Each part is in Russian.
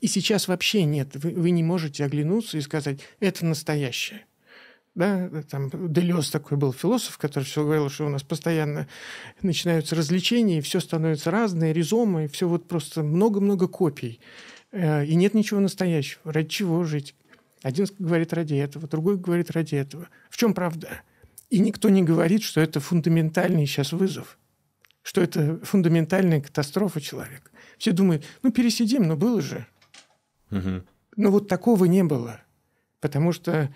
И сейчас вообще нет, вы, вы не можете оглянуться и сказать, это настоящее. Да, там Делес такой был философ, который все говорил, что у нас постоянно начинаются развлечения, и все становится разное, ризомы, и все вот просто много-много копий. Э, и нет ничего настоящего. Ради чего жить? Один говорит ради этого, другой говорит ради этого. В чем правда? И никто не говорит, что это фундаментальный сейчас вызов, что это фундаментальная катастрофа человека. Все думают, ну пересидим, но было же. Угу. Но вот такого не было, потому что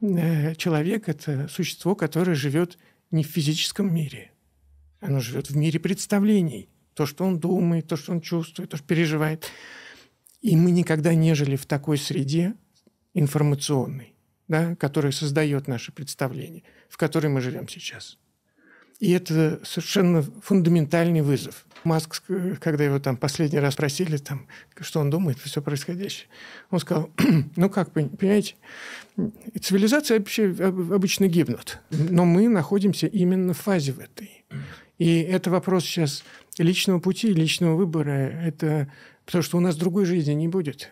э, человек – это существо, которое живет не в физическом мире. Оно живет в мире представлений. То, что он думает, то, что он чувствует, то, что переживает. И мы никогда не жили в такой среде информационной, да, которая создает наше представление, в которой мы живем сейчас. И это совершенно фундаментальный вызов. Маск, э, когда его там последний раз спросили, там, что он думает, все происходящее, он сказал, ну как, понимаете, цивилизации вообще обычно гибнут, но мы находимся именно в фазе в этой. И это вопрос сейчас личного пути, личного выбора. Это потому что у нас другой жизни не будет.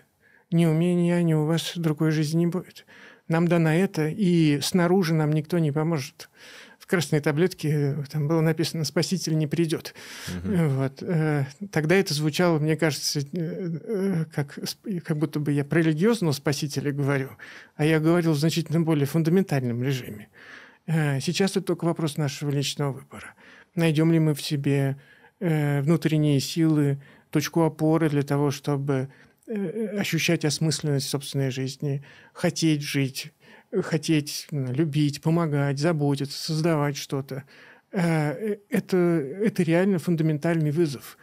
Ни у меня, ни у вас другой жизни не будет. Нам дано это, и снаружи нам никто не поможет в красной таблетке э, там было написано «Спаситель не придет». Угу. Э, вот. Э, тогда это звучало, мне кажется, как, как будто бы я про религиозного спасителя говорю, а я говорил в значительно более фундаментальном режиме. Сейчас это только вопрос нашего личного выбора. Найдем ли мы в себе внутренние силы, точку опоры для того, чтобы Э, ощущать осмысленность собственной жизни, хотеть жить, хотеть любить, помогать, заботиться, создавать что-то. Э, э, это, это реально фундаментальный вызов.